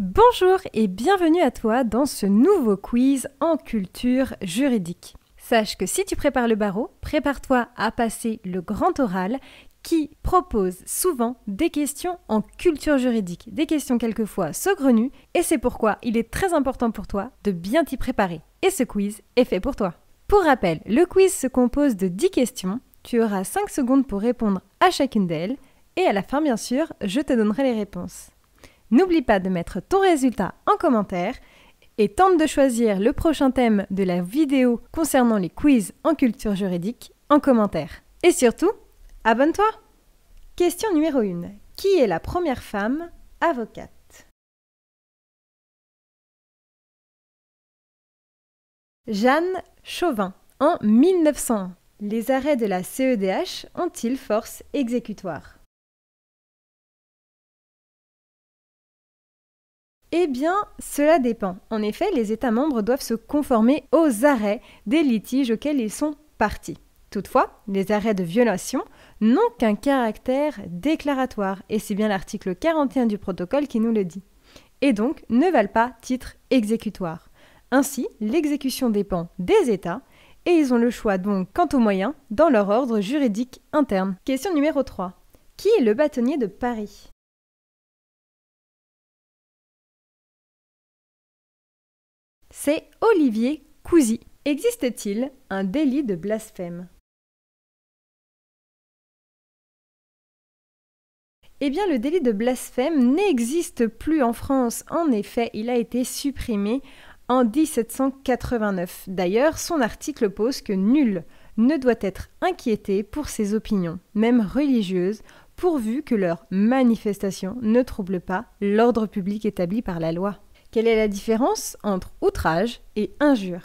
Bonjour et bienvenue à toi dans ce nouveau quiz en culture juridique. Sache que si tu prépares le barreau, prépare-toi à passer le grand oral qui propose souvent des questions en culture juridique, des questions quelquefois saugrenues, et c'est pourquoi il est très important pour toi de bien t'y préparer. Et ce quiz est fait pour toi. Pour rappel, le quiz se compose de 10 questions, tu auras 5 secondes pour répondre à chacune d'elles, et à la fin bien sûr, je te donnerai les réponses. N'oublie pas de mettre ton résultat en commentaire et tente de choisir le prochain thème de la vidéo concernant les quiz en culture juridique en commentaire. Et surtout, abonne-toi Question numéro 1. Qui est la première femme avocate Jeanne Chauvin, en 1901. Les arrêts de la CEDH ont-ils force exécutoire Eh bien, cela dépend. En effet, les États membres doivent se conformer aux arrêts des litiges auxquels ils sont partis. Toutefois, les arrêts de violation n'ont qu'un caractère déclaratoire, et c'est bien l'article 41 du protocole qui nous le dit, et donc ne valent pas titre exécutoire. Ainsi, l'exécution dépend des États, et ils ont le choix donc quant aux moyens dans leur ordre juridique interne. Question numéro 3. Qui est le bâtonnier de Paris c'est Olivier Cousy. Existe-t-il un délit de blasphème Eh bien, le délit de blasphème n'existe plus en France. En effet, il a été supprimé en 1789. D'ailleurs, son article pose que nul ne doit être inquiété pour ses opinions, même religieuses, pourvu que leur manifestation ne trouble pas l'ordre public établi par la loi. Quelle est la différence entre outrage et injure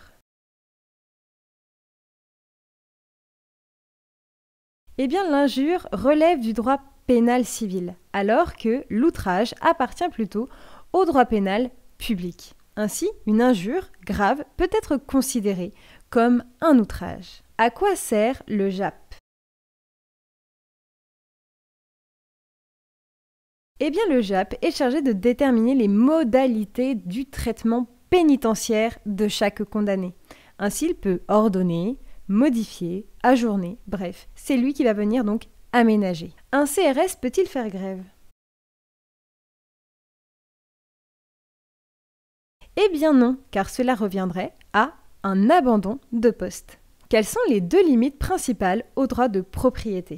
Eh bien, l'injure relève du droit pénal civil, alors que l'outrage appartient plutôt au droit pénal public. Ainsi, une injure grave peut être considérée comme un outrage. À quoi sert le JAP Eh bien, le JAP est chargé de déterminer les modalités du traitement pénitentiaire de chaque condamné. Ainsi, il peut ordonner, modifier, ajourner, bref, c'est lui qui va venir donc aménager. Un CRS peut-il faire grève Eh bien non, car cela reviendrait à un abandon de poste. Quelles sont les deux limites principales au droit de propriété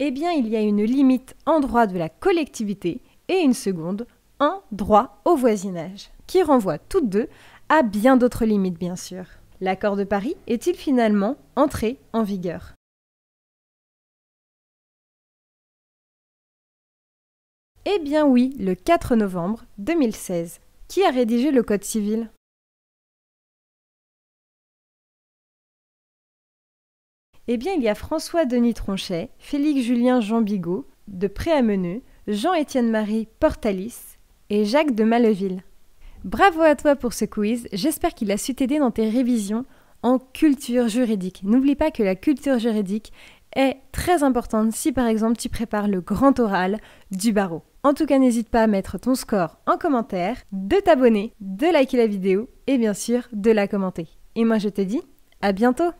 Eh bien, il y a une limite en droit de la collectivité et une seconde en droit au voisinage, qui renvoie toutes deux à bien d'autres limites, bien sûr. L'accord de Paris est-il finalement entré en vigueur Eh bien oui, le 4 novembre 2016. Qui a rédigé le Code civil Eh bien, il y a François Denis Tronchet, Félix Julien Jean Bigot, de Préameneux, Jean-Étienne Marie Portalis et Jacques de Maleville. Bravo à toi pour ce quiz, j'espère qu'il a su t'aider dans tes révisions en culture juridique. N'oublie pas que la culture juridique est très importante si par exemple tu prépares le grand oral du barreau. En tout cas, n'hésite pas à mettre ton score en commentaire, de t'abonner, de liker la vidéo et bien sûr de la commenter. Et moi je te dis à bientôt